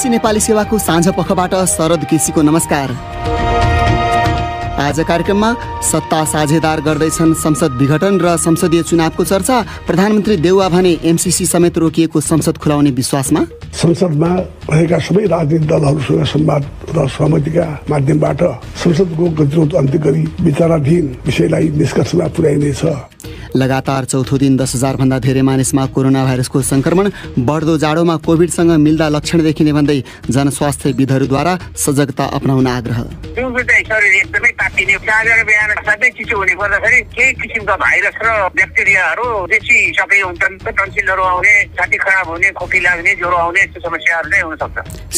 BBC Nepali सेवाको साँझ पखबाट शरद केसीको नमस्कार आज कार्यक्रममा सत्ता साझेदार गर्दैछन् संसद विघटन र संसदीय चुनावको चर्चा प्रधानमन्त्री देउवा भने एमसिसी समेत रोकिएको संसद खुलाउने विश्वासमा संसदमा रहेका सबै राजनीतिक दलहरूसँग संवाद र सहमतिका माध्यमबाट संसदको गतिरोध अन्त्य गरी विचाराधीन विषयलाई निष्कर्षमा पुर्याइनेछ लगातार चौथो दिन दस भन्दा धेरै मानिसमा कोरोना भाइरसको संक्रमण बढ्दो जाडोमा कोभिडसँग मिल्दा लक्षण देखिने भन्दै जनस्वास्थ्य विधहरूद्वारा सजगता अपनाउन आग्रह एकदमै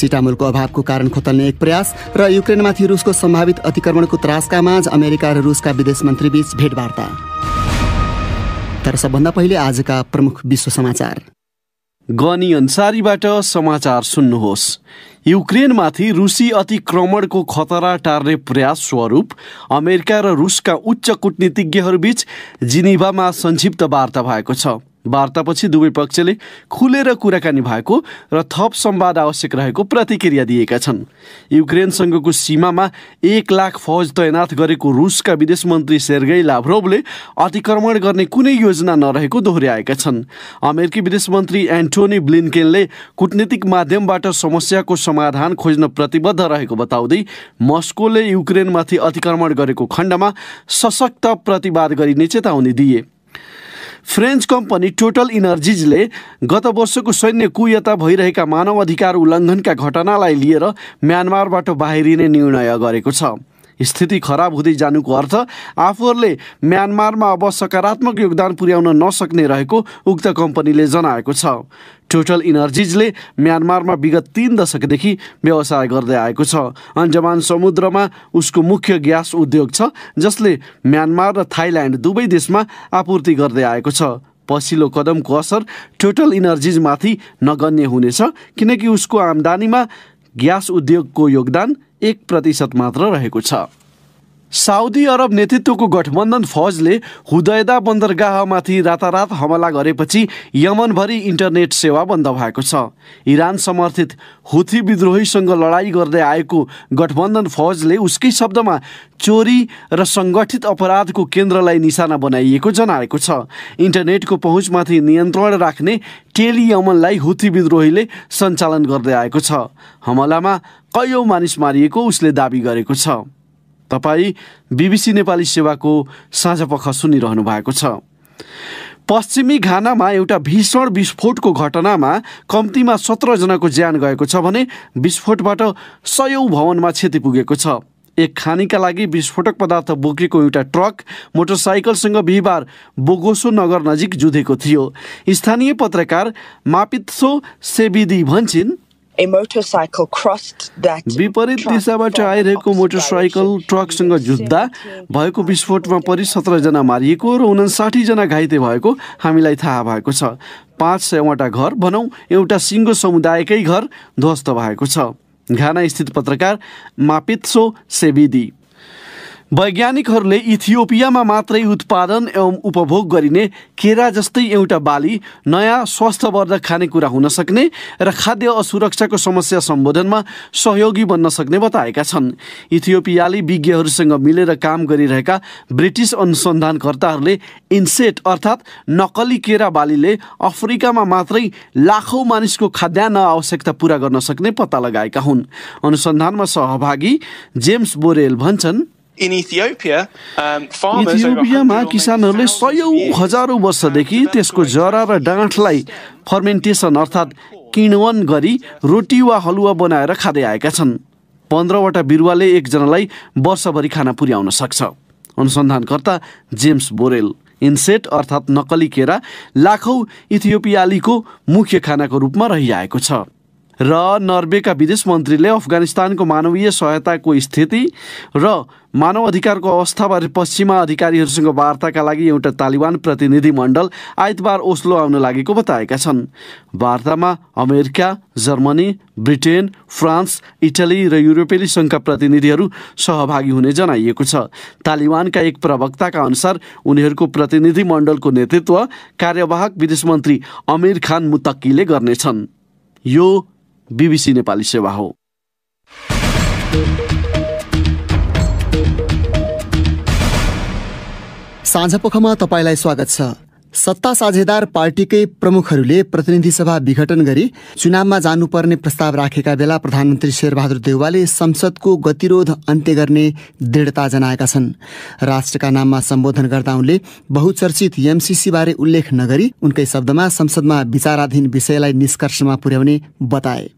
सिटामोलको अभावको कारण खोतल्ने एक प्रयास र युक्रेनमाथि रुसको सम्भावित अतिक्रमणको त्रासका माझ अमेरिका र रुसका विदेश मन्त्री बीच भेटवार्ता तर सबभन्दा पहिले आजका प्रमुख विश्व समाचार गनी अन्सारीबाट समाचार सुन्नुहोस् युक्रेनमाथि रुसी अतिक्रमणको खतरा टार्ने प्रयास स्वरूप अमेरिका र रुसका उच्च कूटनीतिज्ञहरूबीच जिनिभामा संक्षिप्त वार्ता भएको छ वार्तापछि दुवै पक्षले खुलेर कुराकानी भएको र थप सम्वाद आवश्यक रहेको प्रतिक्रिया दिएका छन् युक्रेनसँगको सीमामा एक लाख फौज तैनात गरेको रुसका विदेश मन्त्री सेर्गै लाभ्रोभले अतिक्रमण गर्ने कुनै योजना नरहेको दोहोऱ्याएका छन् अमेरिकी विदेश मन्त्री एन्टोनी ब्लिन्केनले कुटनीतिक माध्यमबाट समस्याको समाधान खोज्न प्रतिबद्ध रहेको बताउँदै मस्कोले युक्रेनमाथि अतिक्रमण गरेको खण्डमा सशक्त प्रतिवाद गरिने चेतावनी दिए फ्रेन्च कम्पनी टोटल इनर्जिजले गत वर्षको सैन्य कुयता भइरहेका मानव अधिकार उल्लङ्घनका घटनालाई लिएर म्यानमारबाट बाहिरिने निर्णय गरेको छ स्थिति खराब हुँदै जानुको अर्थ आफूहरूले म्यानमारमा अब सकारात्मक योगदान पुर्याउन नसक्ने रहेको उक्त कम्पनीले जनाएको छ टोटल इनर्जिजले म्यानमारमा विगत तिन दशकदेखि व्यवसाय गर्दै आएको छ अन्जमान समुद्रमा उसको मुख्य ग्यास उद्योग छ जसले म्यानमार र थाइल्यान्ड दुवै देशमा आपूर्ति गर्दै आएको छ पछिल्लो कदमको असर टोटल इनर्जिजमाथि नगण्य हुनेछ किनकि उसको आम्दानीमा ग्यास उद्योगको योगदान एक प्रतिशत मात्र रहेको छ साउदी अरब नेतृत्वको गठबन्धन फौजले हुदयदा बन्दरगाहमाथि रातारात हमला गरेपछि यमनभरि इन्टरनेट सेवा बन्द भएको छ इरान समर्थित हुथी विद्रोहीसँग लडाइँ गर्दै आएको गठबन्धन फौजले उसकै शब्दमा चोरी र सङ्गठित अपराधको केन्द्रलाई निशाना बनाइएको जनाएको छ इन्टरनेटको पहुँचमाथि नियन्त्रण राख्ने टेली यमनलाई हुथी विद्रोहीले सञ्चालन गर्दै आएको छ हमलामा कैयौँ मानिस मारिएको उसले दावी गरेको छ तपाई बिबिसी नेपाली सेवाको साँझपख सुनिरहनु भएको छ पश्चिमी घानामा एउटा भीषण विस्फोटको घटनामा कम्तीमा सत्रजनाको ज्यान गएको छ भने विस्फोटबाट सयौँ भवनमा क्षति पुगेको छ एक खानीका लागि विस्फोटक पदार्थ बोकेको एउटा ट्रक मोटरसाइकलसँग बिहिबार बोगोसो नगर नजिक जुधेको थियो स्थानीय पत्रकार मापित्सो सेबिदी भन्छन् विपरीत दिशाबाट आइरहेको मोटरसाइकल ट्रकसँग जुत्दा भएको विस्फोटमा परि सत्रजना मारिएको र उनासाठीजना घाइते भएको हामीलाई थाहा भएको छ पाँच सयवटा घर भनौँ एउटा सिङ्गो समुदायकै घर ध्वस्त भएको छ घानास्थित पत्रकार मापित्सो सेबिदी वैज्ञानिकहरूले इथियोपियामा मात्रै उत्पादन एवं उपभोग गरिने केरा जस्तै एउटा बाली नयाँ स्वास्थ्यवर्धक खानेकुरा हुन सक्ने र खाद्य असुरक्षाको समस्या सम्बोधनमा सहयोगी बन्न सक्ने बताएका छन् इथियोपियाली विज्ञहरूसँग मिलेर काम गरिरहेका ब्रिटिस अनुसन्धानकर्ताहरूले इन्सेट अर्थात् नक्कली केरा बालीले अफ्रिकामा मात्रै लाखौँ मानिसको खाद्यान्न आवश्यकता पुरा गर्न सक्ने पत्ता लगाएका हुन् अनुसन्धानमा सहभागी जेम्स बोरेल भन्छन् इथियोपियामा किसानहरूले सयौँ हजारौँ वर्षदेखि त्यसको जरा र डाँठलाई फर्मेन्टेसन अर्थात् किणवन गरी रोटी वा हलुवा बनाएर खाँदै आएका छन् पन्ध्रवटा बिरुवाले एकजनालाई वर्षभरि खाना पुर्याउन सक्छ अनुसन्धानकर्ता जेम्स बोरेल इन्सेट अर्थात् नक्कली केरा लाखौँ इथियोपियालीको मुख्य खानाको रूपमा रहिआएको छ र नर्वेका विदेश मन्त्रीले अफगानिस्तानको मानवीय सहायताको स्थिति र मानव अधिकारको अवस्थाबारे पश्चिमा अधिकारीहरूसँग वार्ताका लागि एउटा तालिबान प्रतिनिधि मण्डल आइतबार ओस्लो आउन लागेको बताएका छन् वार्तामा America Germany Britain France Italy र युरोपेली सङ्घका प्रतिनिधिहरू सहभागी हुने जनाइएको छ तालिबानका एक प्रवक्ताका अनुसार उनीहरूको प्रतिनिधि मण्डलको नेतृत्व कार्यवाहक विदेश मन्त्री अमिर खान मुतक्कीले गर्नेछन् यो बिबिसी नेपाली सेवा हो साँझपखमा तपाईँलाई स्वागत छ सत्ता साझेदार पार्टीकै प्रमुखहरूले प्रतिनिधि सभा विघटन गरी चुनावमा जानुपर्ने प्रस्ताव राखेका बेला प्रधानमन्त्री शेरबहादुर देउवाले संसदको गतिरोध अन्त्य गर्ने दृढता जनाएका छन् राष्ट्रका नाममा सम्बोधन गर्दा उनले बहुचर्चित एमसिसीबारे उल्लेख नगरी उनकै शब्दमा संसदमा विचाराधीन विषयलाई निष्कर्षमा पुर्याउने बताए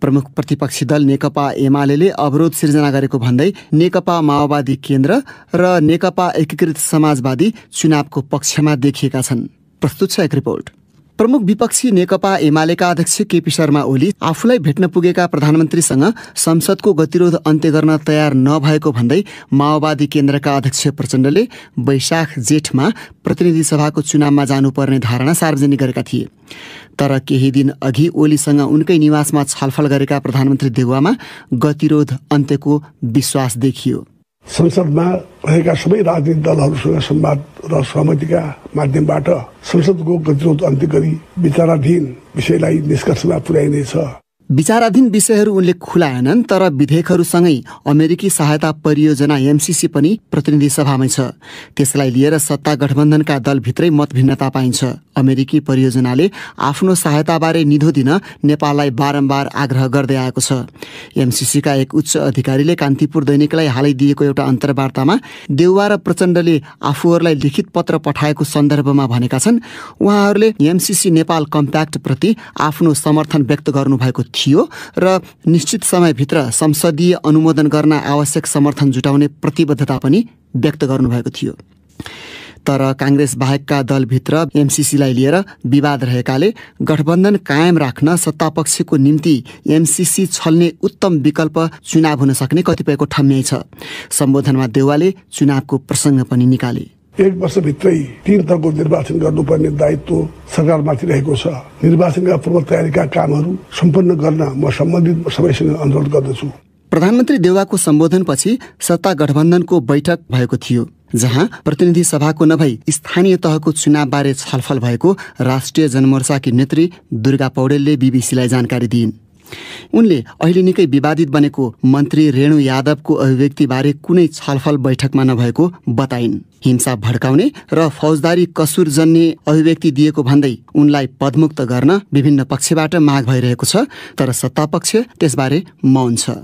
प्रमुख प्रतिपक्षी दल नेकपा एमाले अवरोध सिर्जना गरेको भन्दै नेकपा माओवादी केन्द्र र नेकपा एकीकृत समाजवादी चुनावको पक्षमा देखिएका छन् प्रस्तुत छ एक रिपोर्ट प्रमुख विपक्षी नेकपा एमालेका अध्यक्ष केपी शर्मा ओली आफूलाई भेट्न पुगेका प्रधानमन्त्रीसँग संसदको गतिरोध अन्त्य गर्न तयार नभएको भन्दै माओवादी केन्द्रका अध्यक्ष प्रचण्डले वैशाख जेठमा प्रतिनिधि सभाको चुनावमा जानुपर्ने धारणा सार्वजनिक गरेका थिए तर केही दिन अघि ओलीसँग उनकै निवासमा छलफल गरेका प्रधानमन्त्री देउवामा गतिरोध अन्त्यको विश्वास देखियो संसदमा रहेका सबै राजनीतिक दलहरूसँग संवाद र सहमतिका माध्यमबाट संसदको गतिरोध अन्त्य गरी विचाराधीन विषयलाई निष्कर्षमा पुर्याइनेछ विचाराधीन विषयहरू उनले खुलाएनन् तर विधेयकहरूसँगै अमेरिकी सहायता परियोजना एमसिसी पनि प्रतिनिधि सभामै छ त्यसलाई लिएर सत्ता गठबन्धनका दलभित्रै मतभिन्नता पाइन्छ अमेरिकी परियोजनाले आफ्नो सहायताबारे निधो दिन नेपाललाई बारम्बार आग्रह गर्दै आएको छ एमसिसीका एक उच्च अधिकारीले कान्तिपुर दैनिकलाई हालै दिएको एउटा अन्तर्वार्तामा देउवा र प्रचण्डले आफूहरूलाई लिखित पत्र पठाएको सन्दर्भमा भनेका छन् उहाँहरूले एमसिसी नेपाल कम्प्याक्टप्रति आफ्नो समर्थन व्यक्त गर्नुभएको थियो र निश्चित समयभित्र संसदीय अनुमोदन गर्न आवश्यक समर्थन जुटाउने प्रतिबद्धता पनि व्यक्त गर्नुभएको थियो तर काङ्ग्रेस बाहेकका दलभित्र एमसिसीलाई लिएर विवाद रहेकाले गठबन्धन कायम राख्न सत्तापक्षको निम्ति एमसिसी छल्ने उत्तम विकल्प चुनाव हुन सक्ने कतिपयको ठम्याइ छ सम्बोधनमा देउवाले चुनावको प्रसङ्ग पनि निकाले एक वर्षभित्रै तीन तहको निर्वाचन गर्नुपर्ने दायित्व सरकारमाथि रहेको छ निर्वाचनका पूर्व तयारीका कामहरू सम्पन्न गर्न म सम्बन्धित सबैसँग अनुरोध गर्दछु प्रधानमन्त्री देउवाको सम्बोधनपछि सत्ता गठबन्धनको बैठक भएको थियो जहाँ प्रतिनिधि सभाको नभई स्थानीय तहको चुनावबारे छलफल भएको राष्ट्रिय जनमोर्चाकी नेत्री दुर्गा पौडेलले बिबिसीलाई जानकारी दिइन् उनले अहिले निकै विवादित बनेको मन्त्री रेणु यादवको अभिव्यक्तिबारे कुनै छलफल बैठकमा नभएको बताइन् हिंसा भड्काउने र फौजदारी कसुर जन्ने अभिव्यक्ति दिएको भन्दै उनलाई पदमुक्त गर्न विभिन्न पक्षबाट माग भइरहेको छ तर सत्तापक्ष त्यसबारे मौन छ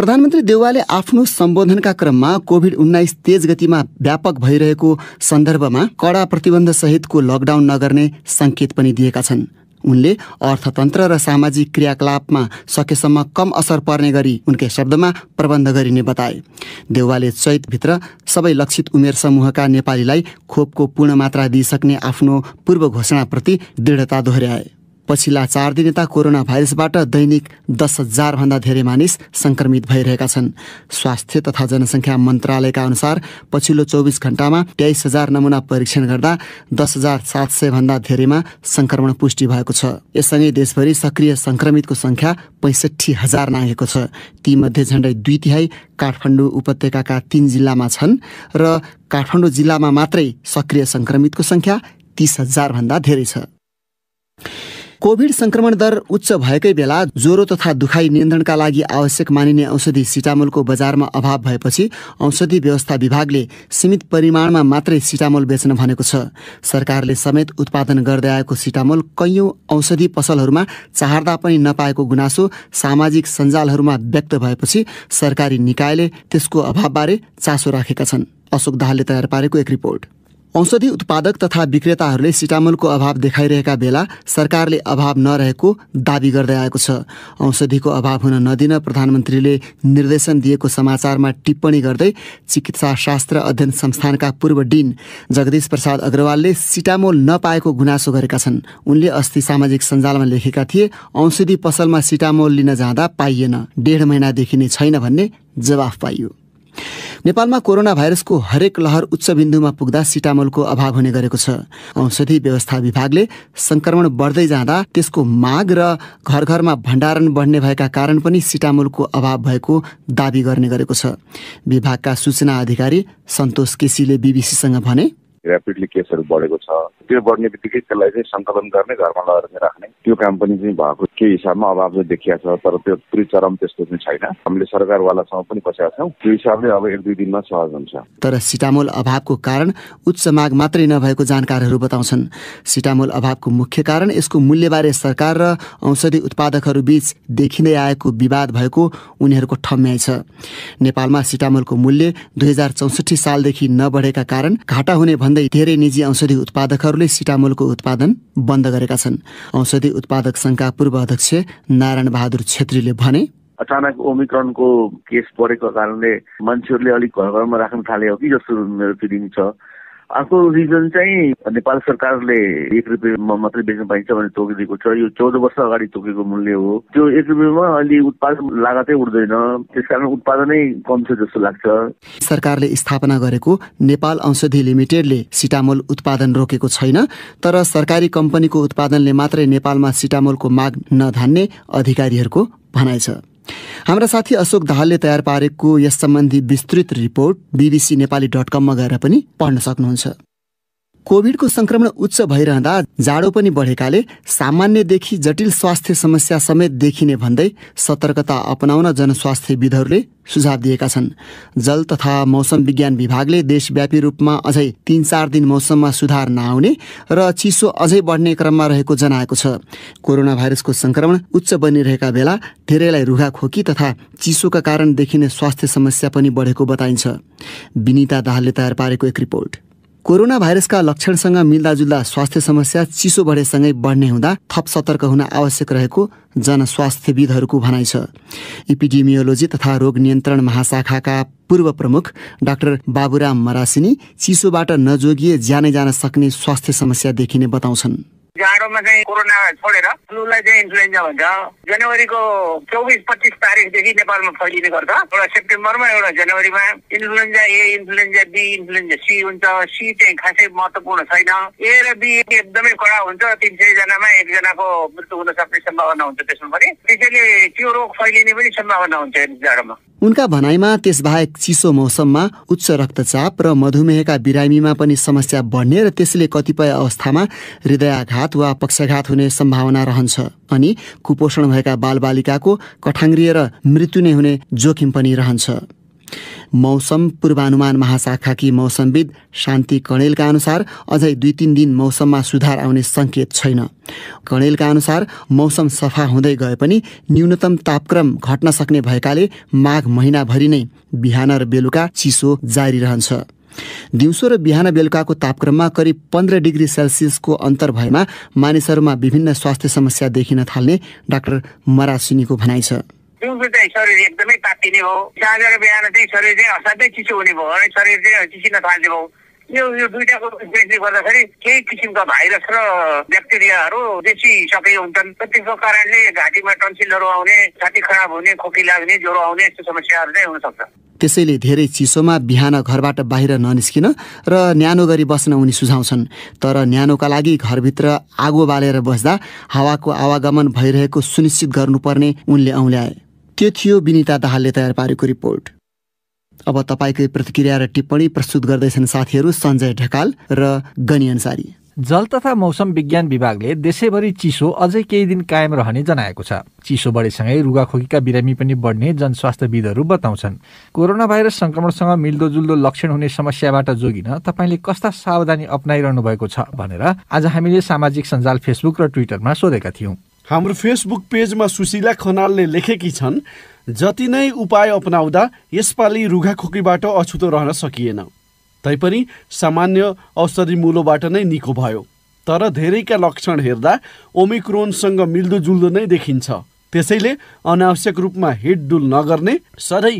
प्रधानमन्त्री देउवाले आफ्नो सम्बोधनका क्रममा कोभिड उन्नाइस तेज गतिमा व्यापक भइरहेको सन्दर्भमा कडा प्रतिबन्धसहितको लकडाउन नगर्ने सङ्केत पनि दिएका छन् उनले अर्थतन्त्र र सामाजिक क्रियाकलापमा सकेसम्म कम असर पर्ने गरी उनकै शब्दमा प्रबन्ध गरिने बताए देउवाले चैतभित्र सबै लक्षित उमेर समूहका नेपालीलाई खोपको पूर्ण मात्रा दिइसक्ने आफ्नो पूर्व घोषणाप्रति दृढता दोहोऱ्याए पछिल्ला चार दिन यता कोरोना भाइरसबाट दैनिक दस हजारभन्दा धेरै मानिस सङ्क्रमित भइरहेका छन् स्वास्थ्य तथा जनसङ्ख्या मन्त्रालयका अनुसार पछिल्लो चौबिस घण्टामा तेइस हजार नमुना परीक्षण गर्दा दस हजार सात सयभन्दा धेरैमा सङ्क्रमण पुष्टि भएको छ यससँगै देशभरि सक्रिय सङ्क्रमितको सङ्ख्या पैँसठी हजार नागेको छ तीमध्ये झन्डै दुई तिहाई काठमाडौँ उपत्यकाका तीन जिल्लामा छन् र काठमाडौँ जिल्लामा मात्रै सक्रिय सङ्क्रमितको सङ्ख्या तिस हजारभन्दा धेरै छ कोभिड संक्रमण दर उच्च भएकै बेला ज्वरो तथा दुखाइ नियन्त्रणका लागि आवश्यक मानिने औषधि सिटामोलको बजारमा अभाव भएपछि औषधि व्यवस्था विभागले सीमित परिमाणमा मात्रै सिटामोल बेच्न भनेको छ सरकारले समेत उत्पादन गर्दै आएको सिटामोल कैयौँ औषधि पसलहरूमा चाहर्दा पनि नपाएको गुनासो सामाजिक सञ्जालहरूमा व्यक्त भएपछि सरकारी निकायले त्यसको अभावबारे चासो राखेका छन् अशोक दाहालले तयार पारेको एक रिपोर्ट औषधि उत्पादक तथा विक्रेताहरूले सिटामोलको अभाव देखाइरहेका बेला सरकारले अभाव नरहेको दावी गर्दै आएको छ औषधिको अभाव हुन नदिन प्रधानमन्त्रीले निर्देशन दिएको समाचारमा टिप्पणी गर्दै चिकित्सा शास्त्र अध्ययन संस्थानका पूर्व डिन जगदीश प्रसाद अग्रवालले सिटामोल नपाएको गुनासो गरेका छन् उनले अस्ति सामाजिक सञ्जालमा लेखेका थिए औषधि पसलमा सिटामोल लिन जाँदा पाइएन डेढ महिनादेखि नै छैन भन्ने जवाफ पाइयो नेपालमा कोरोना भाइरसको हरेक लहर उच्च बिन्दुमा पुग्दा सिटामोलको अभाव हुने गरेको छ औषधि व्यवस्था विभागले संक्रमण बढ्दै जाँदा त्यसको माग र घर घरमा भण्डारण बढ्ने भएका कारण पनि सिटामोलको अभाव भएको दावी गर्ने गरेको छ विभागका सूचना अधिकारी सन्तोष केसीले बिबिसीसँग भने ऱ्यापिडली केसहरू बढेको छ त्यो बढ्ने बित्तिकै त्यसलाई चाहिँ सङ्कलन गर्ने घरमा लगेर चाहिँ राख्ने त्यो काम पनि चाहिँ भएको केही हिसाबमा अभाव चाहिँ देखिया छ तर त्यो पुरै चरम त्यस्तो चाहिँ छैन हामीले सरकारवालासँग पनि बसेका छौँ त्यो हिसाबले अब एक दुई दिनमा सहज हुन्छ तर सिटामोल अभावको कारण उच्च माग मात्रै नभएको जानकारहरू बताउँछन् सिटामोल अभावको मुख्य कारण यसको मूल्यबारे सरकार र औषधि उत्पादकहरू बीच देखिँदै आएको विवाद भएको उनीहरूको ठम्याइ छ नेपालमा सिटामोलको मूल्य दुई हजार चौसठी सालदेखि नबढेका कारण घाटा हुने भन्दै धेरै निजी औषधि उत्पादकहरूले सिटामोलको उत्पादन बन्द गरेका छन् औषधि उत्पादक संघका पूर्व अध्यक्ष नारायण बहादुर छेत्रीले भने अचानक ओमिक्रनको केस परेको कारणले मान्छेहरूले अलिक घर घरमा राख्न थाले हो कि जस्तो मेरो फिलिङ छ अर्को रिजन चाहिँ नेपाल सरकारले एक रुपियाँमा मात्रै बेच्न पाइन्छ भनेर तोकिदिएको छ यो चौध वर्ष अगाडि तोकेको मूल्य हो त्यो एक रुपियाँमा अहिले उत्पादन लागतै उठ्दैन त्यसकारण उत्पादनै कम छ जस्तो लाग्छ सरकारले स्थापना गरेको नेपाल औषधि लिमिटेडले सिटामोल उत्पादन रोकेको छैन तर सरकारी कम्पनीको उत्पादनले मात्रै नेपालमा सिटामोलको माग नधान्ने अधिकारीहरूको भनाइ छ हाम्रा साथी अशोक दाहालले तयार पारेको यस सम्बन्धी विस्तृत रिपोर्ट बिबिसी नेपाली डट कममा गएर पनि पढ्न सक्नुहुन्छ कोभिडको संक्रमण उच्च भइरहँदा जाडो पनि बढेकाले सामान्यदेखि जटिल स्वास्थ्य समस्या समेत देखिने भन्दै सतर्कता अपनाउन जनस्वास्थ्यविदहरूले सुझाव दिएका छन् जल तथा मौसम विज्ञान विभागले देशव्यापी रूपमा अझै तीन चार दिन मौसममा सुधार नआउने र चिसो अझै बढ्ने क्रममा रहेको जनाएको छ कोरोना भाइरसको संक्रमण उच्च बनिरहेका बेला धेरैलाई रुघाखोकी तथा चिसोका कारण देखिने स्वास्थ्य समस्या पनि बढेको बताइन्छ विनिता दाहालले तयार पारेको एक रिपोर्ट कोरोना भाइरसका लक्षणसँग मिल्दाजुल्दा स्वास्थ्य समस्या चिसो बढेसँगै बढ्ने हुँदा थप सतर्क हुन आवश्यक रहेको जनस्वास्थ्यविदहरूको भनाइ छ इपिडिमियोलोजी तथा रोग नियन्त्रण महाशाखाका पूर्व प्रमुख डाक्टर बाबुराम मरासिनी चिसोबाट नजोगिए ज्यानै जान सक्ने स्वास्थ्य समस्या देखिने बताउँछन् जाडोमा चाहिँ कोरोना छोडेर फ्लुलाई चाहिँ इन्फ्लुएन्जा भन्छ जनवरीको चौबिस पच्चिस तारिकदेखि नेपालमा फैलिने गर्छ एउटा सेप्टेम्बरमा एउटा जनवरीमा influenza A influenza B influenza C हुन्छ सी चाहिँ खासै महत्त्वपूर्ण छैन ए र बी एकदमै कडा हुन्छ तिन सयजनामा एकजनाको मृत्यु हुन सक्ने सम्भावना हुन्छ त्यसमा पनि त्यसैले त्यो रोग फैलिने पनि सम्भावना हुन्छ जाडोमा उनका भनाइमा त्यसबाहेक चिसो मौसममा उच्च रक्तचाप र मधुमेहका बिरामीमा पनि समस्या बढ्ने र त्यसले कतिपय अवस्थामा हृदयाघात घात वा पक्षघात हुने सम्भावना रहन्छ अनि कुपोषण भएका बालबालिकाको र मृत्यु नै हुने जोखिम पनि रहन्छ मौसम पूर्वानुमान महाशाखाकी मौसमविद शान्ति कणेलका अनुसार अझै दुई तिन दिन मौसममा सुधार आउने सङ्केत छैन कणेलका अनुसार मौसम सफा हुँदै गए पनि न्यूनतम तापक्रम घट्न सक्ने भएकाले माघ महिनाभरि नै बिहान र बेलुका चिसो जारी रहन्छ दिउँसो र बिहान बेलुकाको तापक्रममा करिब पन्ध्र डिग्री सेल्सियसको अन्तर भएमा मानिसहरूमा विभिन्न स्वास्थ्य समस्या देखिन थाल्ने डाक्टर मरासिनीको भनाइ छ दिउँसो चाहिँ शरीर एकदमै तात्तिने भयो साँझ र बिहान चाहिँ शरीर चाहिँ असाध्यै चिसो हुने भयो शरीर चाहिँ चिसिन थाल्ने भयो यो यो दुइटाको इन्फ्लुएन्सले गर्दाखेरि केही किसिमका भाइरस र ब्याक्टेरियाहरू सक्रिय हुन्छन् त्यसको कारणले घाँटीमा टन्सिलहरू आउने छाती खराब हुने खोकी लाग्ने ज्वरो आउने यस्तो समस्याहरू चाहिँ हुनसक्छ त्यसैले धेरै चिसोमा बिहान घरबाट बाहिर ननिस्किन र न्यानो गरी बस्न उनी सुझाउँछन् तर न्यानोका लागि घरभित्र आगो बालेर बस्दा हावाको आवागमन भइरहेको सुनिश्चित गर्नुपर्ने उनले औँल्याए त्यो थियो विनिता दाहालले तयार पारेको रिपोर्ट अब तपाईँकै प्रतिक्रिया र टिप्पणी प्रस्तुत गर्दैछन् साथीहरू सञ्जय ढकाल र गनी अन्सारी जल तथा मौसम विज्ञान विभागले देशैभरि चिसो अझै केही दिन कायम रहने जनाएको छ चिसो बढेसँगै रुगाखोकीका बिरामी पनि बढ्ने जनस्वास्थ्यविदहरू बताउँछन् कोरोना भाइरस सङ्क्रमणसँग मिल्दोजुल्दो लक्षण हुने समस्याबाट जोगिन तपाईँले कस्ता सावधानी अप्नाइरहनु भएको छ भनेर आज हामीले सामाजिक सञ्जाल फेसबुक र ट्विटरमा सोधेका थियौँ हाम्रो फेसबुक पेजमा सुशीला खनालले लेखेकी छन् जति नै उपाय अपनाउँदा यसपालि रुघाखोकीबाट अछुतो रहन सकिएन तैपनि सामान्य औषधि मूलोबाट नै निको भयो तर धेरैका लक्षण हेर्दा ओमिक्रोनसँग मिल्दोजुल्दो नै देखिन्छ त्यसैले अनावश्यक रूपमा हिटडुल नगर्ने सधैँ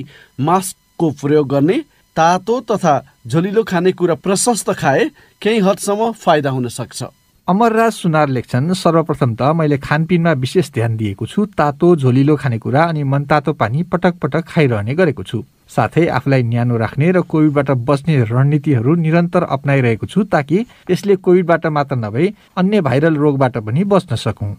मास्कको प्रयोग गर्ने तातो तथा झोलिलो खानेकुरा प्रशस्त खाए केही हदसम्म फाइदा हुन सक्छ अमरराज सुनार लेख्छन् सर्वप्रथम त मैले खानपिनमा विशेष ध्यान दिएको छु तातो झोलिलो खानेकुरा अनि मनतातो पानी पटक पटक खाइरहने गरेको छु साथै आफूलाई न्यानो राख्ने र कोभिडबाट बच्ने रणनीतिहरू निरन्तर अप्नाइरहेको छु ताकि यसले कोभिडबाट मात्र नभई अन्य भाइरल रोगबाट पनि बच्न सकौँ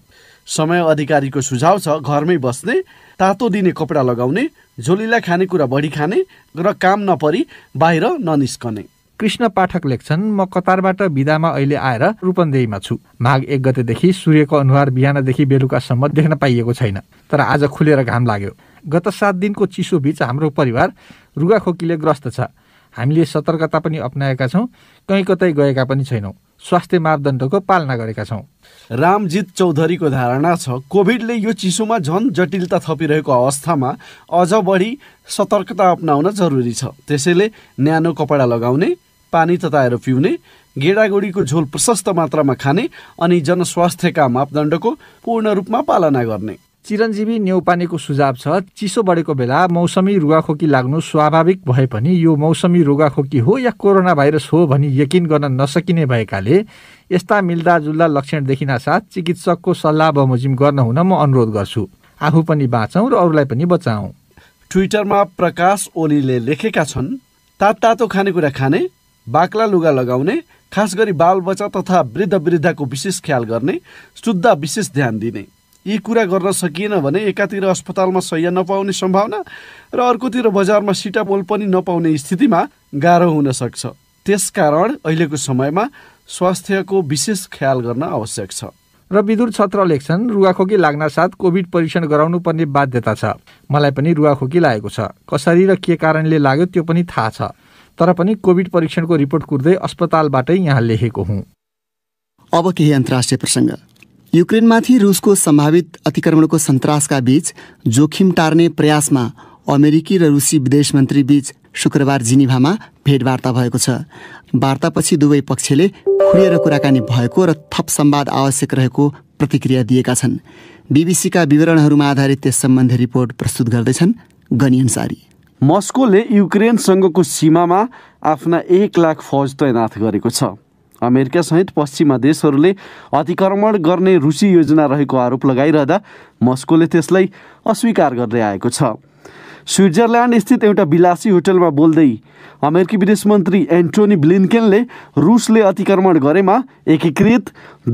समय अधिकारीको सुझाव छ घरमै बस्ने तातो दिने कपडा लगाउने झोलीलाई खानेकुरा बढी खाने र काम नपरी बाहिर ननिस्कने कृष्ण पाठक लेख्छन् म कतारबाट विदामा अहिले आएर रूपन्देहीमा छु माघ एक गतेदेखि सूर्यको अनुहार बिहानदेखि बेलुकासम्म देख्न पाइएको छैन तर आज खुलेर घाम लाग्यो गत सात दिनको चिसो बिच हाम्रो परिवार रुगाखोकीले ग्रस्त छ हामीले सतर्कता पनि अप्नाएका छौँ कहीँ कतै गएका पनि छैनौँ स्वास्थ्य मापदण्डको पालना गरेका छौँ रामजित चौधरीको धारणा छ कोभिडले यो चिसोमा झन जटिलता थपिरहेको अवस्थामा अझ बढी सतर्कता अप्नाउन जरुरी छ त्यसैले न्यानो कपडा लगाउने पानी तताएर पिउने गेडागुडीको झोल प्रशस्त मात्रामा खाने अनि जनस्वास्थ्यका मापदण्डको पूर्ण रूपमा पालना गर्ने चिरञ्जीवी न्यौपानेको सुझाव छ चिसो बढेको बेला मौसमी रुगाखोकी लाग्नु स्वाभाविक भए पनि यो मौसमी रुगाखोकी हो या कोरोना भाइरस हो भनी यकिन गर्न नसकिने भएकाले यस्ता मिल्दाजुल्दा लक्षण देखिनासाथ चिकित्सकको सल्लाह बमोजिम गर्न हुन म अनुरोध गर्छु आफू पनि बाँचौँ र अरूलाई पनि बचाऊ ट्विटरमा प्रकाश ओलीले लेखेका छन् तात तातो खानेकुरा खाने बाक्ला लुगा लगाउने खास गरी बालबच्चा तथा वृद्ध वृद्धको विशेष ख्याल गर्ने शुद्ध विशेष ध्यान दिने यी कुरा गर्न सकिएन भने एकातिर अस्पतालमा सय नपाउने सम्भावना र अर्कोतिर बजारमा सिटापोल पनि नपाउने स्थितिमा गाह्रो हुन सक्छ त्यसकारण अहिलेको समयमा स्वास्थ्यको विशेष ख्याल गर्न आवश्यक छ र विदुर छत्र लेख्छन् रुवाखोकी लाग्न साथ कोभिड परीक्षण गराउनु पर्ने बाध्यता छ मलाई पनि रुवाखोकी लागेको छ कसरी र के कारणले लाग्यो त्यो पनि थाहा छ तर पनि कोभिड परीक्षणको रिपोर्ट कुर्दै अस्पतालबाटै यहाँ लेखेको हुँ अब केही अन्तर्राष्ट्रिय प्रसङ्ग युक्रेनमाथि रुसको सम्भावित अतिक्रमणको सन्तासका बीच जोखिम टार्ने प्रयासमा अमेरिकी र रुसी विदेश मन्त्री बीच शुक्रबार जिनिभामा भेटवार्ता भएको छ वार्तापछि दुवै पक्षले खुलेर कुराकानी भएको र थप सम्वाद आवश्यक रहेको प्रतिक्रिया दिएका छन् बिबिसीका विवरणहरूमा आधारित त्यस सम्बन्धी रिपोर्ट प्रस्तुत गर्दैछन् गनी अन्सारी मस्कोले युक्रेनसँगको सीमामा आफ्ना एक लाख फौज तैनाथ गरेको छ अमेरिकासहित पश्चिमा देशहरूले अतिक्रमण गर्ने रुसी योजना रहेको आरोप लगाइरहँदा मस्कोले त्यसलाई अस्वीकार गर्दै आएको छ स्विजरल्यान्ड स्थित एउटा विलासी होटलमा बोल्दै अमेरिकी विदेश मन्त्री एन्टोनी ब्लिन्केनले रुसले अतिक्रमण गरेमा एकीकृत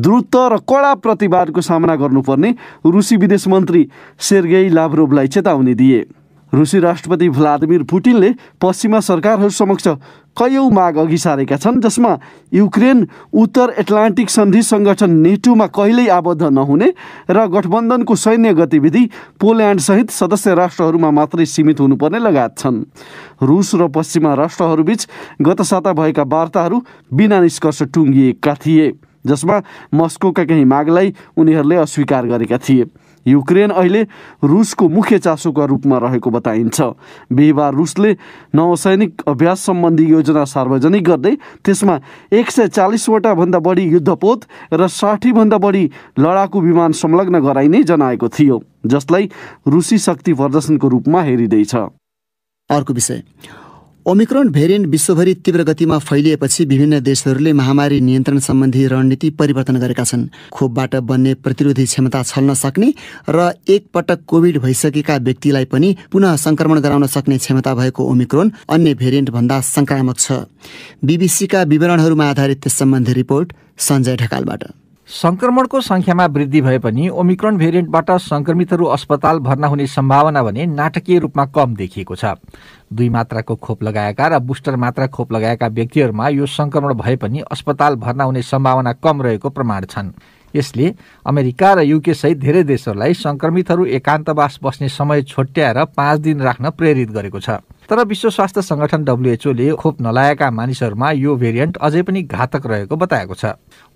द्रुत र कडा प्रतिवादको सामना गर्नुपर्ने रुसी विदेश मन्त्री सेर्गेई लाभ्रोभलाई चेतावनी दिए रुसी राष्ट्रपति भ्लादिमिर पुटिनले पश्चिमा सरकारहरू समक्ष कैयौँ माग अघि सारेका छन् जसमा युक्रेन उत्तर एटलान्टिक सन्धि सङ्गठन नेटोमा कहिल्यै आबद्ध नहुने र गठबन्धनको सैन्य गतिविधि पोल्यान्डसहित सदस्य राष्ट्रहरूमा मात्रै सीमित हुनुपर्ने लगायत छन् रुस र पश्चिमा राष्ट्रहरूबीच गत साता भएका वार्ताहरू बिना निष्कर्ष टुङ्गिएका थिए जसमा मस्कोका केही मागलाई उनीहरूले अस्वीकार गरेका थिए युक्रेन अहिले रुसको मुख्य चासोका रूपमा रहेको बताइन्छ बिहिबार रुसले नौसैनिक अभ्यास सम्बन्धी योजना सार्वजनिक गर्दै त्यसमा एक सय चालिसवटा भन्दा बढी युद्धपोत र भन्दा बढी लडाकु विमान संलग्न गराइने जनाएको थियो जसलाई रुसी शक्ति प्रदर्शनको रूपमा हेरिँदैछ अर्को विषय ओमिक्रोन भेरिएन्ट विश्वभरि तीव्र गतिमा फैलिएपछि विभिन्न देशहरूले महामारी नियन्त्रण सम्बन्धी रणनीति परिवर्तन गरेका छन् खोपबाट बन्ने प्रतिरोधी क्षमता छल्न सक्ने र एकपटक कोभिड भइसकेका व्यक्तिलाई पनि पुनः संक्रमण गराउन सक्ने क्षमता भएको ओमिक्रोन अन्य भन्दा सङ्क्रामक छ बिबिसीका विवरणहरूमा आधारित त्यस सम्बन्धी रिपोर्ट सञ्जय ढकालबाट संक्रमणको संख्यामा वृद्धि भए पनि ओमिक्रोन भेरिएन्टबाट संक्रमितहरू अस्पताल भर्ना हुने सम्भावना भने नाटकीय रूपमा कम देखिएको छ दुई मात्राको खोप लगाएका र बुस्टर मात्रा खोप लगाएका व्यक्तिहरूमा यो संक्रमण भए पनि अस्पताल भर्ना हुने सम्भावना कम रहेको प्रमाण छन् यसले अमेरिका र युके सहित धेरै देशहरूलाई संक्रमितहरू एकान्तवास बस्ने समय छोट्याएर पाँच दिन राख्न प्रेरित गरेको छ तर विश्व स्वास्थ्य सङ्गठन डब्लुएचओले खोप नलाएका मानिसहरूमा यो भेरिएन्ट अझै पनि घातक रहेको बताएको छ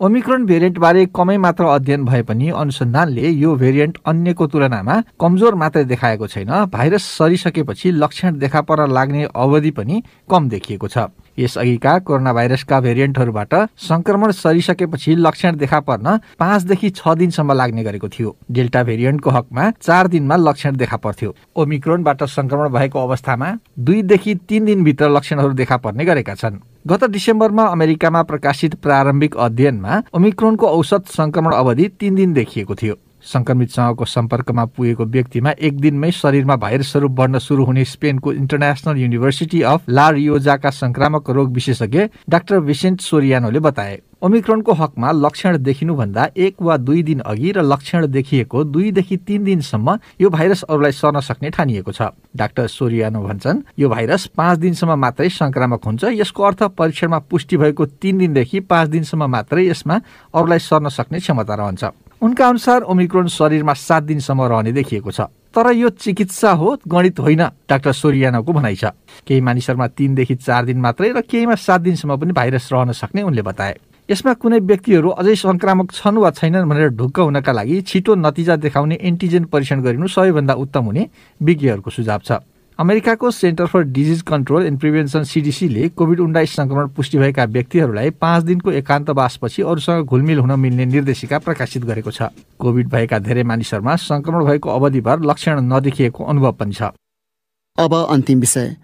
ओमिक्रोन भेरिएन्टबारे कमै मात्र अध्ययन भए पनि अनुसन्धानले यो भेरिएन्ट अन्यको तुलनामा कमजोर मात्रै देखाएको छैन भाइरस सरिसकेपछि लक्षण देखा पर्न लाग्ने अवधि पनि कम देखिएको छ यसअघिका कोरोना भाइरसका भेरिएन्टहरूबाट संक्रमण सरिसकेपछि लक्षण देखा पर्न पाँचदेखि छ दिनसम्म लाग्ने गरेको थियो डेल्टा भेरिएन्टको हकमा चार दिनमा लक्षण देखा पर्थ्यो ओमिक्रोनबाट संक्रमण भएको अवस्थामा दुईदेखि तीन दिनभित्र लक्षणहरू देखा पर्ने गरेका छन् गत डिसेम्बरमा अमेरिकामा प्रकाशित प्रारम्भिक अध्ययनमा ओमिक्रोनको औसत संक्रमण अवधि तीन दिन देखिएको थियो सङ्क्रमितसँगको सम्पर्कमा पुगेको व्यक्तिमा एक दिनमै शरीरमा भाइरस स्वरूप बढ्न सुरु हुने स्पेनको इन्टरनेसनल युनिभर्सिटी अफ ला संक्रामक रोग विशेषज्ञ डाक्टर भिसेन्ट सोरियानोले बताए ओमिक्रोनको हकमा लक्षण देखिनुभन्दा एक वा दुई दिन अघि र लक्षण देखिएको दुईदेखि तिन दिनसम्म यो भाइरस अरूलाई सर्न सक्ने ठानिएको छ डाक्टर सोरियानो भन्छन् यो भाइरस पाँच दिनसम्म मात्रै संक्रामक हुन्छ यसको अर्थ परीक्षणमा पुष्टि भएको तिन दिनदेखि पाँच दिनसम्म मात्रै यसमा अरूलाई सर्न सक्ने क्षमता रहन्छ उनका अनुसार ओमिक्रोन शरीरमा सात दिनसम्म रहने देखिएको छ तर यो चिकित्सा हो गणित होइन डाक्टर सोरियानाको भनाइ छ केही मानिसहरूमा तिनदेखि चार दिन मात्रै र केहीमा सात दिनसम्म पनि भाइरस रहन सक्ने उनले बताए यसमा कुनै व्यक्तिहरू अझै सङ्क्रामक छन् वा छैनन् भनेर ढुक्क हुनका लागि छिटो नतिजा देखाउने एन्टिजेन परीक्षण गरिनु सबैभन्दा उत्तम हुने विज्ञहरूको सुझाव छ अमेरिकाको centre for disease control and prevention सिडिसीले कोभिड उन्नाइस सङ्क्रमण पुष्टि भएका व्यक्तिहरूलाई पाँच दिनको एकान्तवासपछि अरूसँग घुलमिल हुन मिल्ने निर्देशिका प्रकाशित गरेको छ कोभिड भएका धेरै मानिसहरूमा सङ्क्रमण भएको अवधिभर लक्षण नदेखिएको अनुभव पनि छ अब अन्तिम विषय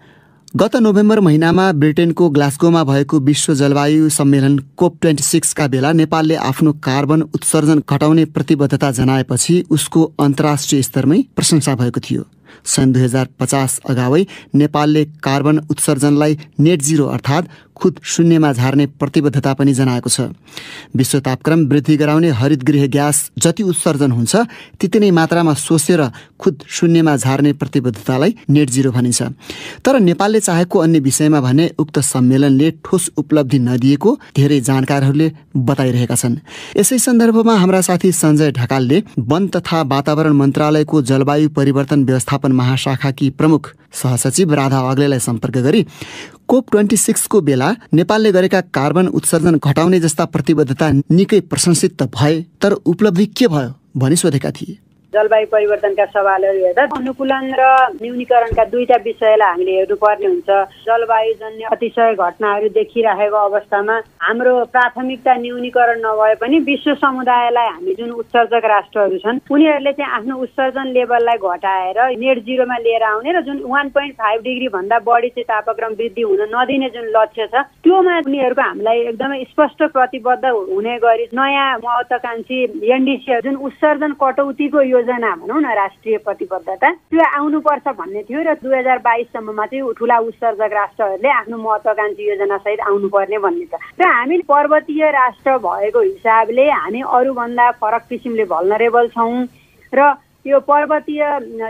गत नोभेम्बर महिनामा ब्रिटेनको ग्लास्गोमा भएको विश्व जलवायु सम्मेलन कोप ट्वेन्टी सिक्सका बेला नेपालले आफ्नो कार्बन उत्सर्जन घटाउने प्रतिबद्धता जनाएपछि उसको अन्तर्राष्ट्रिय स्तरमै प्रशंसा भएको थियो सन् दुई हजार पचास अगावै नेपालले कार्बन उत्सर्जनलाई नेट जिरो अर्थात् खुद शून्यमा झार्ने प्रतिबद्धता पनि जनाएको छ विश्व तापक्रम वृद्धि गराउने गृह ग्यास जति उत्सर्जन हुन्छ त्यति नै मात्रामा सोसेर खुद शून्यमा झार्ने प्रतिबद्धतालाई नेट जिरो भनिन्छ तर नेपालले चाहेको अन्य विषयमा भने उक्त सम्मेलनले ठोस उपलब्धि नदिएको धेरै जानकारहरूले बताइरहेका छन् यसै सन्दर्भमा हाम्रा साथी सञ्जय ढकालले वन तथा वातावरण मन्त्रालयको जलवायु परिवर्तन व्यवस्थापन महाशाखाकी प्रमुख सहसचिव राधा अग्लेलाई सम्पर्क गरी कोप ट्वेन्टी सिक्सको बेला नेपालले गरेका कार्बन उत्सर्जन घटाउने जस्ता प्रतिबद्धता निकै प्रशंसित त भए तर उपलब्धि के भयो भनी सोधेका थिए जलवायु परिवर्तनका सवालहरू हेर्दा अनुकूलन र न्यूनीकरणका दुईटा विषयलाई हामीले हेर्नुपर्ने हुन्छ जलवायु जन्य अतिशय घटनाहरू देखिराखेको अवस्थामा हाम्रो प्राथमिकता न्यूनीकरण नभए पनि विश्व समुदायलाई हामी जुन उत्सर्जक राष्ट्रहरू छन् उनीहरूले चाहिँ आफ्नो उत्सर्जन लेभललाई घटाएर नेट जिरोमा लिएर आउने र जुन वान पोइन्ट फाइभ डिग्री भन्दा बढी चाहिँ तापक्रम वृद्धि हुन नदिने जुन लक्ष्य छ त्योमा उनीहरूको हामीलाई एकदमै स्पष्ट प्रतिबद्ध हुने गरी नयाँ महत्वाकांक्षी एनडिसी जुन उत्सर्जन कटौतीको यो योजना भनौँ न राष्ट्रिय प्रतिबद्धता त्यो आउनुपर्छ भन्ने थियो र दुई हजार बाइससम्ममा चाहिँ ठुला उत्सर्जक राष्ट्रहरूले आफ्नो महत्वाकांक्षी योजना सहित आउनुपर्ने भन्ने छ र हामी पर्वतीय राष्ट्र भएको हिसाबले हामी अरूभन्दा फरक किसिमले भल्नरेबल छौँ र यो पर्वतीय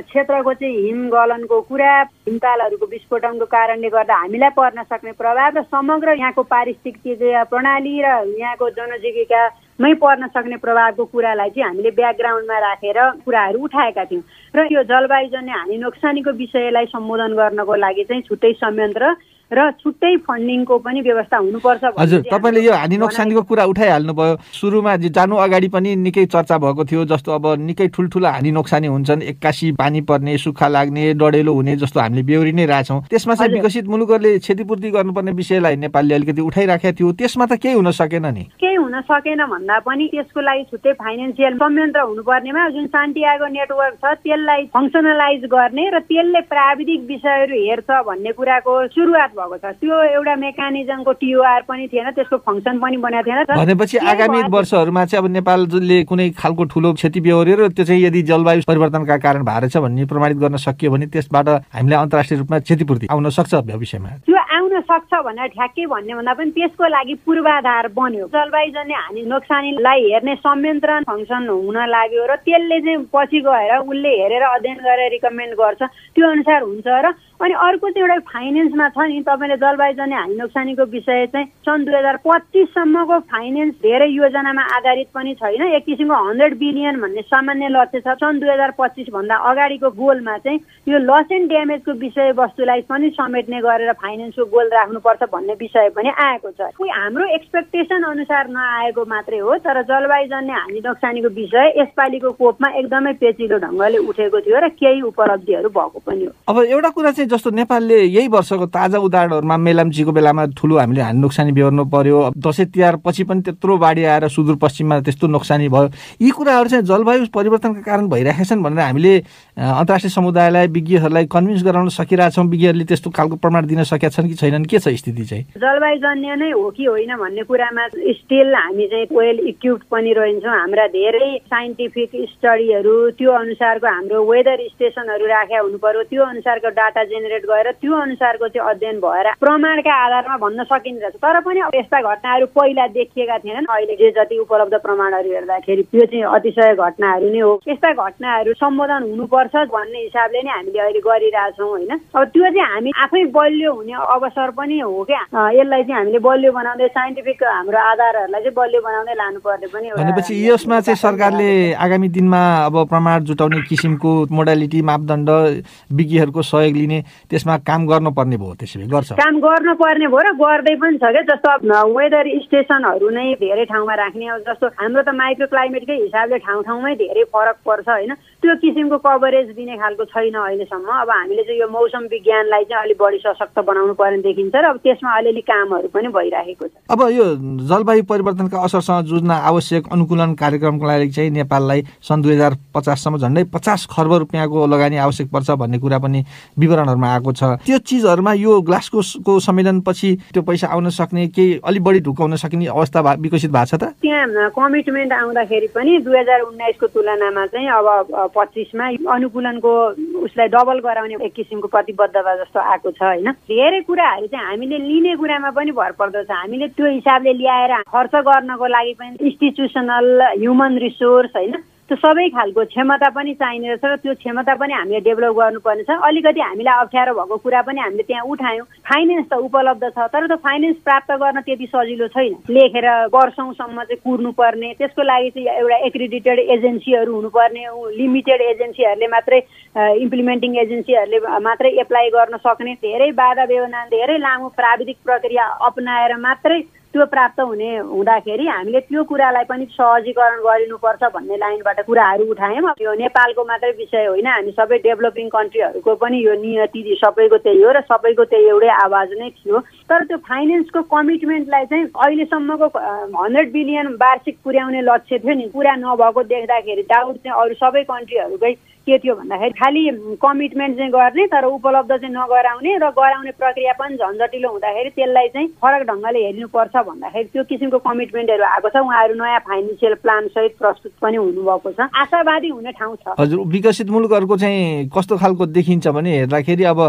क्षेत्रको चाहिँ हिमगलनको कुरा हिमतालहरूको विस्फोटनको कारणले गर्दा हामीलाई पर्न सक्ने प्रभाव र समग्र यहाँको पारिस्थितिकीय प्रणाली र यहाँको जनजीविकामै पर्न सक्ने प्रभावको कुरालाई चाहिँ हामीले ब्याकग्राउन्डमा राखेर कुराहरू उठाएका थियौँ र यो जलवायुजन्य हानि नोक्सानीको विषयलाई सम्बोधन गर्नको लागि चाहिँ छुट्टै संयन्त्र र छुट्टै फन्डिङको पनि व्यवस्था हुनुपर्छ हजुर तपाईँले यो हानि नोक्सानीको कुरा उठाइहाल्नु भयो सुरुमा जानु अगाडि पनि निकै चर्चा भएको थियो जस्तो अब निकै ठुल्ठुला हानि नोक्सानी हुन्छन् एक्कासी पानी पर्ने सुक्खा लाग्ने डढेलो हुने जस्तो हामीले बेहोरी नै रहेछौँ त्यसमा चाहिँ विकसित मुलुकहरूले क्षतिपूर्ति गर्नुपर्ने विषयलाई नेपालले अलिकति उठाइराखेको थियो त्यसमा त केही हुन सकेन नि केही हुन सकेन भन्दा पनि त्यसको लागि छुट्टै फाइनेन्सियल संयन्त्र हुनुपर्नेमा जुन सान्टियागो नेटवर्क छ त्यसलाई फङ्सनलाइज गर्ने र त्यसले प्राविधिक विषयहरू हेर्छ भन्ने कुराको सुरुवात भएको छ त्यो एउटा मेकानिजमको टिओआर पनि थिएन त्यसको फङ्सन पनि बनाएको थिएन भनेपछि आगामी वर्षहरूमा चाहिँ अब नेपालले कुनै खालको ठुलो क्षति बेहोऱ्यो र त्यो चाहिँ यदि जलवायु परिवर्तनका कारण भएर छ भन्ने प्रमाणित गर्न सकियो भने त्यसबाट हामीलाई अन्तर्राष्ट्रिय रूपमा क्षतिपूर्ति आउन सक्छ भविष्यमा त्यो आउन सक्छ भनेर ठ्याक्कै भन्ने भन्दा पनि त्यसको लागि पूर्वाधार बन्यो जलवायु जन्य हानि नोक्सानीलाई हेर्ने संयन्त्रण फङ्सन हुन लाग्यो र त्यसले चाहिँ पछि गएर उसले हेरेर अध्ययन गरेर रिकमेन्ड गर्छ त्यो अनुसार हुन्छ र अनि अर्को चाहिँ एउटा फाइनेन्समा छ नि तपाईँले जलवायु जन्य हानि नोक्सानीको विषय चाहिँ सन् दुई हजार पच्चिससम्मको फाइनेन्स धेरै योजनामा आधारित पनि छैन एक किसिमको हन्ड्रेड बिलियन भन्ने सामान्य लक्ष्य छ सन् दुई हजार पच्चिसभन्दा अगाडिको गोलमा चाहिँ यो लस एन्ड ड्यामेजको विषयवस्तुलाई पनि समेट्ने गरेर फाइनेन्सको गोल राख्नुपर्छ भन्ने विषय पनि आएको छ हाम्रो एक्सपेक्टेसन अनुसार नआएको मात्रै हो तर जलवायु जन्य हानि नोक्सानीको विषय यसपालिको कोपमा एकदमै पेचिलो ढङ्गले उठेको थियो र केही उपलब्धिहरू भएको पनि हो अब एउटा कुरा चाहिँ जस्तो नेपालले यही वर्षको ताजा उदाहरणहरूमा मेलाम्चीको बेलामा ठुलो हामीले हानी नोक्सानी बेहोर्नु पर्यो दसैँ तिहार पछि पनि त्यत्रो बाढी आएर सुदूरपश्चिममा त्यस्तो नोक्सानी भयो यी कुराहरू चाहिँ जलवायु परिवर्तनका कारण भइरहेका छन् भनेर हामीले अन्तर्राष्ट्रिय समुदायलाई विज्ञहरूलाई कन्भिन्स गराउन सकिरहेछौँ विज्ञहरूले त्यस्तो खालको प्रमाण दिन सकेका छन् कि छैनन् के छ स्थिति चाहिँ जलवायु नै हो कि होइन भन्ने कुरामा स्टिल हामी चाहिँ वेल इक्विप्ड पनि रहन्छौँ हाम्रा धेरै साइन्टिफिक स्टडीहरू त्यो अनुसारको हाम्रो वेदर स्टेसनहरू राख्या हुनु पर्यो त्यो अनुसारको डाटा जेनेरेट गरेर त्यो अनुसारको चाहिँ अध्ययन भएर प्रमाणका आधारमा भन्न सकिन्छ तर पनि यस्ता घटनाहरू पहिला देखिएका थिएनन् अहिले जे जति उपलब्ध प्रमाणहरू हेर्दाखेरि त्यो चाहिँ अतिशय घटनाहरू नै हो यस्ता घटनाहरू सम्बोधन हुनुपर्छ पर्छ भन्ने हिसाबले नै हामीले अहिले गरिरहेछौँ होइन अब त्यो चाहिँ हामी आफै बलियो हुने अवसर पनि हो क्या यसलाई चाहिँ हामीले बलियो बनाउँदै साइन्टिफिक हाम्रो आधारहरूलाई चाहिँ बलियो बनाउँदै लानुपर्ने पनि भनेपछि यसमा चाहिँ सरकारले आगामी दिनमा अब प्रमाण जुटाउने किसिमको मोडालिटी मापदण्ड विज्ञहरूको सहयोग लिने त्यसमा काम गर्नुपर्ने भयो त्यसैले गर्छ काम गर्नुपर्ने भयो र गर्दै पनि छ क्या जस्तो वेदर स्टेसनहरू नै धेरै ठाउँमा राख्ने जस्तो हाम्रो त माइक्रो क्लाइमेटकै हिसाबले ठाउँ ठाउँमै धेरै फरक पर्छ होइन त्यो किसिमको कभर कभरेज दिने खालको छैन अहिलेसम्म अब हामीले चाहिँ यो मौसम विज्ञानलाई चाहिँ अलिक बढी सशक्त बनाउनु पर्ने देखिन्छ र अब त्यसमा अलिअलि कामहरू पनि भइरहेको छ अब यो जलवायु परिवर्तनका असरसँग जुझ्न आवश्यक अनुकूलन कार्यक्रमको लागि चाहिँ नेपाललाई सन् दुई हजार पचाससम्म झन्डै पचास खर्ब रुपियाँको लगानी आवश्यक पर्छ भन्ने कुरा पनि विवरणहरूमा आएको छ त्यो चिजहरूमा यो ग्लासको सम्मेलनपछि त्यो पैसा आउन सक्ने केही अलिक बढी ढुकाउन सक्ने अवस्था विकसित भएको छ त त्यहाँ कमिटमेन्ट आउँदाखेरि पनि दुई हजार उन्नाइसको तुलनामा चाहिँ अब पच्चिसमा अनुकूलनको उसलाई डबल गराउने एक किसिमको प्रतिबद्धता जस्तो आएको छ होइन धेरै कुराहरू चाहिँ हामीले लिने कुरामा पनि भर पर्दछ हामीले त्यो हिसाबले ल्याएर खर्च गर्नको लागि पनि इन्स्टिट्युसनल ह्युमन रिसोर्स होइन त्यो सबै खालको क्षमता पनि चाहिने रहेछ र त्यो क्षमता पनि हामीले डेभलप गर्नुपर्ने छ अलिकति हामीलाई अप्ठ्यारो भएको कुरा पनि हामीले त्यहाँ उठायौँ फाइनेन्स त उपलब्ध छ तर त्यो फाइनेन्स प्राप्त गर्न त्यति सजिलो छैन लेखेर वर्षौँसम्म चाहिँ कुर्नुपर्ने त्यसको लागि चाहिँ एउटा एक्रिडिटेड एजेन्सीहरू हुनुपर्ने लिमिटेड एजेन्सीहरूले मात्रै इम्प्लिमेन्टिङ एजेन्सीहरूले मात्रै एप्लाई गर्न सक्ने धेरै बाधा व्यवधान धेरै लामो प्राविधिक प्रक्रिया अप्नाएर मात्रै त्यो प्राप्त हुने हुँदाखेरि हामीले त्यो कुरालाई पनि सहजीकरण गरिनुपर्छ भन्ने लाइनबाट कुराहरू उठायौँ यो नेपालको मात्रै विषय होइन हामी सबै डेभलपिङ कन्ट्रीहरूको पनि यो नियति सबैको त्यही हो र सबैको त्यही एउटै आवाज नै थियो तर त्यो फाइनेन्सको कमिटमेन्टलाई चाहिँ अहिलेसम्मको हन्ड्रेड बिलियन वार्षिक पुर्याउने लक्ष्य थियो नि पुरा नभएको देख्दाखेरि डाउट चाहिँ अरू सबै कन्ट्रीहरूकै के थियो भन्दाखेरि खालि कमिटमेन्ट चाहिँ गर्ने तर उपलब्ध चाहिँ नगराउने र गराउने प्रक्रिया पनि झन्झटिलो हुँदाखेरि त्यसलाई चाहिँ फरक ढङ्गले हेर्नुपर्छ भन्दाखेरि त्यो किसिमको कमिटमेन्टहरू आएको छ उहाँहरू नयाँ फाइनेन्सियल प्लान सहित प्रस्तुत पनि हुनुभएको छ आशावादी हुने ठाउँ छ हजुर विकसित मुलुकहरूको चाहिँ कस्तो खालको देखिन्छ भने हेर्दाखेरि अब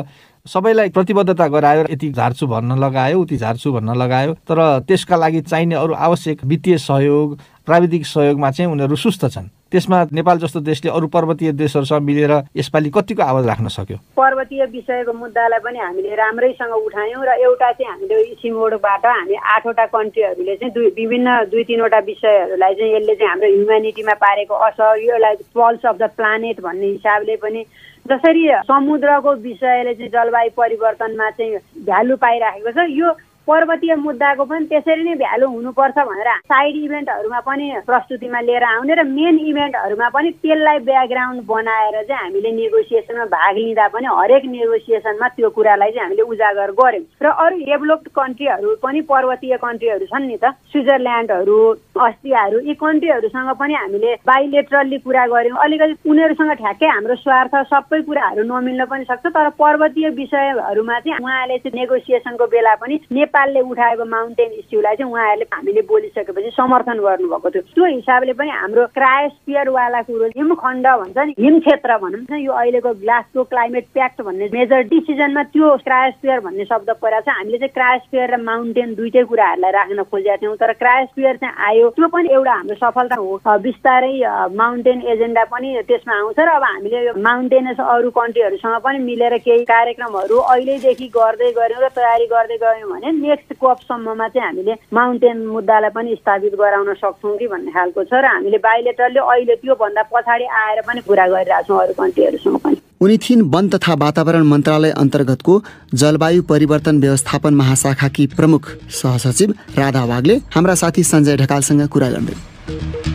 सबैलाई प्रतिबद्धता गरायो यति झार्छु भन्न लगायो उति झार्छु भन्न लगायो तर त्यसका लागि चाहिने अरू आवश्यक वित्तीय सहयोग प्राविधिक सहयोगमा चाहिँ उनीहरू सुस्त छन् त्यसमा नेपाल जस्तो देशले अरू पर्वतीय देशहरूसँग मिलेर यसपालि कतिको आवाज राख्न सक्यो पर्वतीय विषयको मुद्दालाई पनि हामीले राम्रैसँग उठायौँ र एउटा चाहिँ हामीले सिङ्गोडबाट हामी आठवटा कन्ट्रीहरूले चाहिँ दुई विभिन्न दुई तिनवटा विषयहरूलाई चाहिँ यसले चाहिँ हाम्रो ह्युमेनिटीमा पारेको असर यसलाई पल्स अफ द प्लानेट भन्ने हिसाबले पनि जसरी समुद्रको विषयले चाहिँ जलवायु परिवर्तनमा चाहिँ भ्यालु पाइराखेको छ यो पर्वतीय मुद्दाको पनि त्यसरी नै भ्यालु हुनुपर्छ भनेर साइड इभेन्टहरूमा पनि प्रस्तुतिमा लिएर आउने र मेन इभेन्टहरूमा पनि त्यसलाई ब्याकग्राउन्ड बनाएर चाहिँ हामीले नेगोसिएसनमा भाग लिँदा पनि हरेक नेगोसिएसनमा त्यो कुरालाई चाहिँ हामीले उजागर गऱ्यौँ र अरू डेभलप्ड कन्ट्रीहरू पनि पर्वतीय कन्ट्रीहरू छन् नि त स्विजरल्यान्डहरू अस्ट्रियाहरू यी कन्ट्रीहरूसँग पनि हामीले बाइलेटरली कुरा गऱ्यौँ अलिकति उनीहरूसँग ठ्याक्कै हाम्रो स्वार्थ सबै कुराहरू नमिल्न पनि सक्छ तर पर्वतीय विषयहरूमा चाहिँ उहाँले चाहिँ नेगोसिएसनको बेला पनि नेपाल नेपालले उठाएको माउन्टेन इस्युलाई चाहिँ उहाँहरूले हामीले बोलिसकेपछि समर्थन गर्नुभएको थियो त्यो हिसाबले पनि हाम्रो क्रायोस्पियरवाला कुरो खण्ड भन्छ नि हिम क्षेत्र भनौँ न यो अहिलेको ग्लासको क्लाइमेट प्याक्ट भन्ने मेजर डिसिजनमा त्यो क्रायस्पियर भन्ने शब्द परेको छ हामीले चाहिँ क्रायस्पियर र माउन्टेन दुइटै कुराहरूलाई राख्न खोजेका थियौँ तर क्रायोस्पियर चाहिँ आयो त्यो पनि एउटा हाम्रो सफलता हो बिस्तारै माउन्टेन एजेन्डा पनि त्यसमा आउँछ र अब हामीले यो माउन्टेनस अरू कन्ट्रीहरूसँग पनि मिलेर केही कार्यक्रमहरू अहिलेदेखि गर्दै गऱ्यौँ र तयारी गर्दै गयौँ भने नेक्स्ट कपसम्ममा चाहिँ हामीले माउन्टेन मुद्दालाई पनि स्थापित गराउन सक्छौँ कि भन्ने खालको छ र हामीले बाहिलेटरले अहिले त्योभन्दा पछाडि आएर पनि कुरा गरिरहेको छौँ अरू कन्ट्रीहरूसँग पनि उनी थिइन् वन तथा वातावरण मन्त्रालय अन्तर्गतको जलवायु परिवर्तन व्यवस्थापन महाशाखाकी प्रमुख सहसचिव राधा वागले हाम्रा साथी सञ्जय ढकालसँग कुरा गर्दै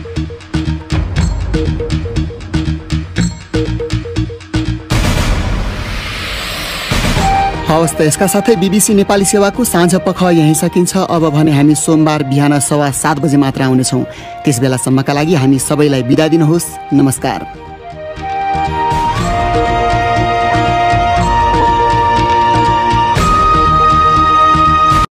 हवस् त यसका साथै बिबिसी नेपाली सेवाको साँझ पख यहीँ सकिन्छ अब भने हामी सोमबार बिहान सवा सात बजे मात्र आउनेछौँ त्यसबेलासम्मका लागि हामी सबैलाई बिदा दिनुहोस् नमस्कार